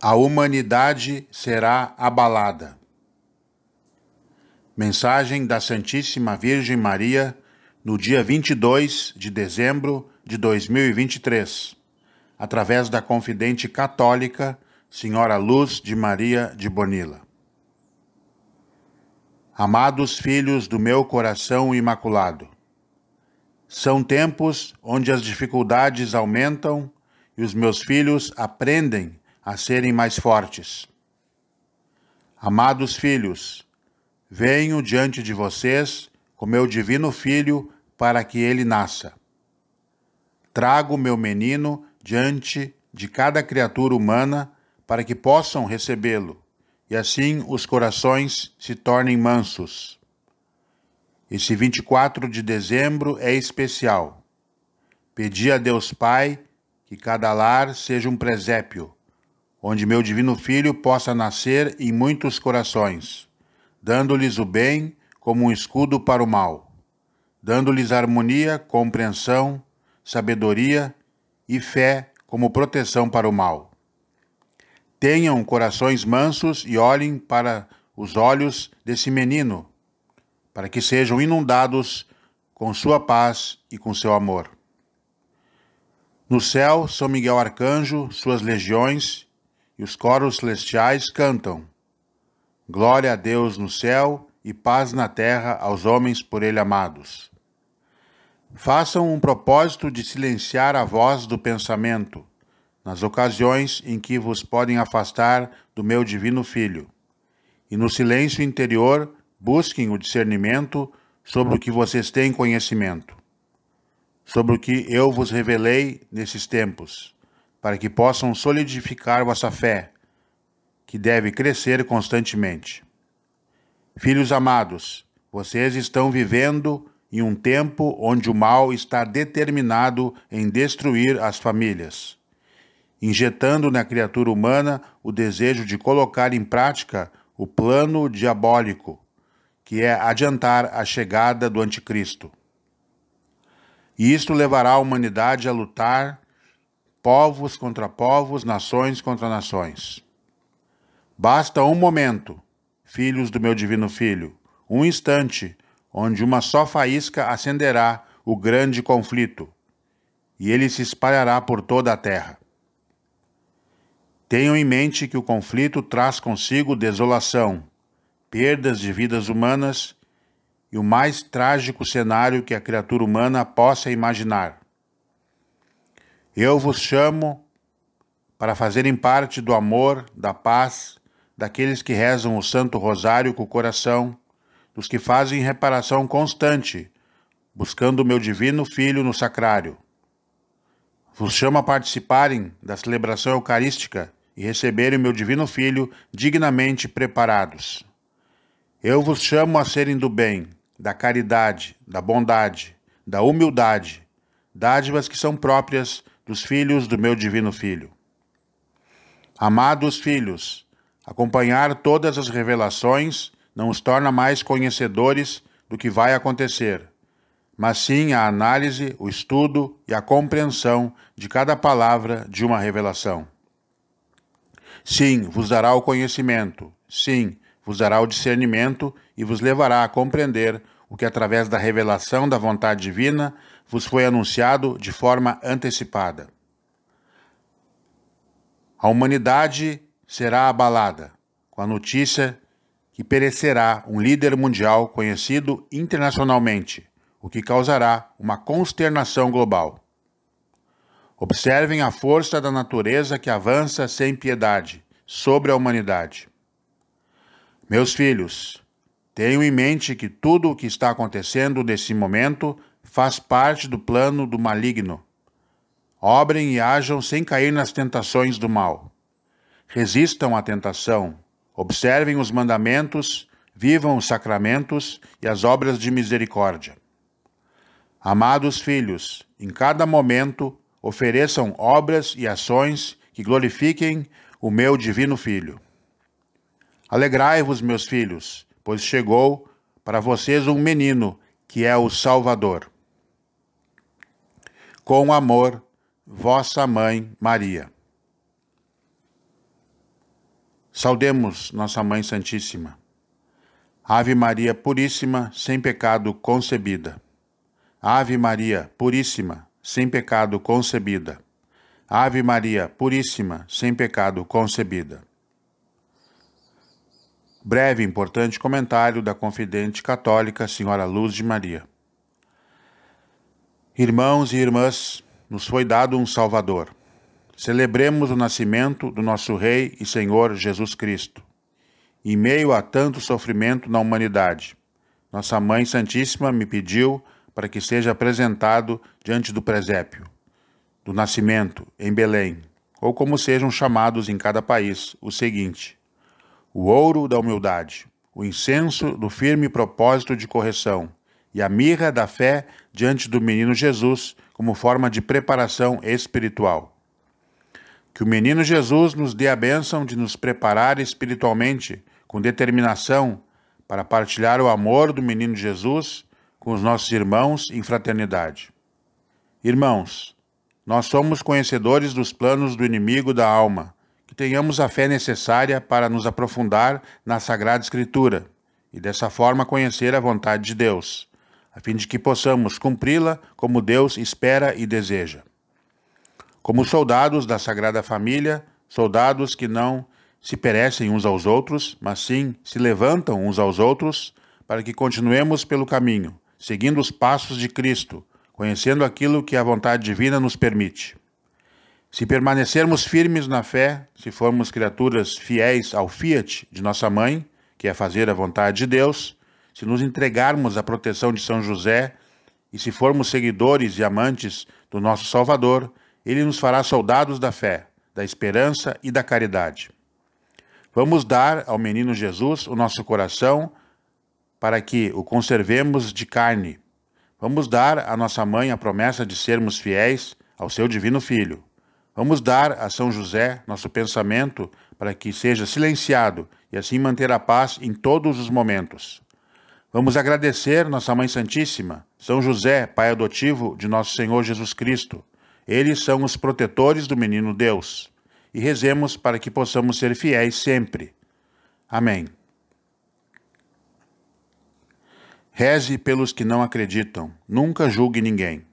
a humanidade será abalada. Mensagem da Santíssima Virgem Maria no dia 22 de dezembro de 2023, através da confidente católica Senhora Luz de Maria de Bonilla. Amados filhos do meu coração imaculado, são tempos onde as dificuldades aumentam e os meus filhos aprendem a serem mais fortes. Amados filhos, venho diante de vocês com meu divino filho para que ele nasça. Trago meu menino diante de cada criatura humana para que possam recebê-lo, e assim os corações se tornem mansos. Esse 24 de dezembro é especial. Pedi a Deus Pai que cada lar seja um presépio onde meu divino Filho possa nascer em muitos corações, dando-lhes o bem como um escudo para o mal, dando-lhes harmonia, compreensão, sabedoria e fé como proteção para o mal. Tenham corações mansos e olhem para os olhos desse menino, para que sejam inundados com sua paz e com seu amor. No céu, São Miguel Arcanjo, suas legiões e os coros celestiais cantam: Glória a Deus no céu e paz na terra aos homens por Ele amados. Façam um propósito de silenciar a voz do pensamento, nas ocasiões em que vos podem afastar do meu Divino Filho. E no silêncio interior, busquem o discernimento sobre o que vocês têm conhecimento, sobre o que eu vos revelei nesses tempos para que possam solidificar vossa fé, que deve crescer constantemente. Filhos amados, vocês estão vivendo em um tempo onde o mal está determinado em destruir as famílias, injetando na criatura humana o desejo de colocar em prática o plano diabólico, que é adiantar a chegada do Anticristo. E isto levará a humanidade a lutar povos contra povos, nações contra nações. Basta um momento, filhos do meu divino filho, um instante, onde uma só faísca acenderá o grande conflito, e ele se espalhará por toda a terra. Tenham em mente que o conflito traz consigo desolação, perdas de vidas humanas e o mais trágico cenário que a criatura humana possa imaginar. Eu vos chamo para fazerem parte do amor, da paz, daqueles que rezam o Santo Rosário com o coração, dos que fazem reparação constante, buscando o meu Divino Filho no Sacrário. Vos chamo a participarem da celebração eucarística e receberem o meu Divino Filho dignamente preparados. Eu vos chamo a serem do bem, da caridade, da bondade, da humildade, dádivas que são próprias dos filhos do meu divino Filho. Amados filhos, acompanhar todas as revelações não os torna mais conhecedores do que vai acontecer, mas sim a análise, o estudo e a compreensão de cada palavra de uma revelação. Sim, vos dará o conhecimento, sim, vos dará o discernimento e vos levará a compreender o que, através da revelação da vontade divina, vos foi anunciado de forma antecipada. A humanidade será abalada com a notícia que perecerá um líder mundial conhecido internacionalmente, o que causará uma consternação global. Observem a força da natureza que avança sem piedade sobre a humanidade. Meus filhos, tenho em mente que tudo o que está acontecendo nesse momento faz parte do plano do maligno. Obrem e hajam sem cair nas tentações do mal. Resistam à tentação, observem os mandamentos, vivam os sacramentos e as obras de misericórdia. Amados filhos, em cada momento ofereçam obras e ações que glorifiquem o meu divino Filho. Alegrai-vos, meus filhos, pois chegou para vocês um menino, que é o Salvador. Com amor, vossa mãe Maria. Saudemos Nossa Mãe Santíssima. Ave Maria Puríssima, sem pecado concebida. Ave Maria Puríssima, sem pecado concebida. Ave Maria Puríssima, sem pecado concebida. Breve e importante comentário da confidente católica Senhora Luz de Maria. Irmãos e irmãs, nos foi dado um Salvador. Celebremos o nascimento do nosso Rei e Senhor Jesus Cristo. Em meio a tanto sofrimento na humanidade, nossa Mãe Santíssima me pediu para que seja apresentado diante do presépio, do nascimento, em Belém, ou como sejam chamados em cada país, o seguinte: o ouro da humildade, o incenso do firme propósito de correção e a mirra da fé diante do menino Jesus como forma de preparação espiritual. Que o menino Jesus nos dê a bênção de nos preparar espiritualmente com determinação para partilhar o amor do menino Jesus com os nossos irmãos em fraternidade. Irmãos, nós somos conhecedores dos planos do inimigo da alma tenhamos a fé necessária para nos aprofundar na Sagrada Escritura e dessa forma conhecer a vontade de Deus, a fim de que possamos cumpri-la como Deus espera e deseja. Como soldados da Sagrada Família, soldados que não se perecem uns aos outros, mas sim se levantam uns aos outros, para que continuemos pelo caminho, seguindo os passos de Cristo, conhecendo aquilo que a vontade divina nos permite. Se permanecermos firmes na fé, se formos criaturas fiéis ao fiat de nossa mãe, que é fazer a vontade de Deus, se nos entregarmos à proteção de São José e se formos seguidores e amantes do nosso Salvador, ele nos fará soldados da fé, da esperança e da caridade. Vamos dar ao menino Jesus o nosso coração para que o conservemos de carne. Vamos dar à nossa mãe a promessa de sermos fiéis ao seu divino filho. Vamos dar a São José nosso pensamento para que seja silenciado e assim manter a paz em todos os momentos. Vamos agradecer Nossa Mãe Santíssima, São José, Pai adotivo de nosso Senhor Jesus Cristo. Eles são os protetores do menino Deus. E rezemos para que possamos ser fiéis sempre. Amém. Reze pelos que não acreditam, nunca julgue ninguém.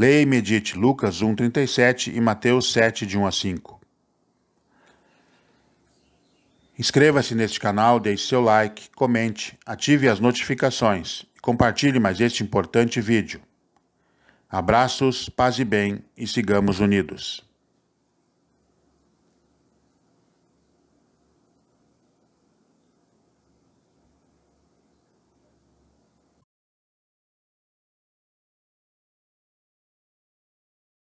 Leia e medite Lucas 1,37 e Mateus 7, de 1 a 5. Inscreva-se neste canal, deixe seu like, comente, ative as notificações e compartilhe mais este importante vídeo. Abraços, paz e bem e sigamos unidos.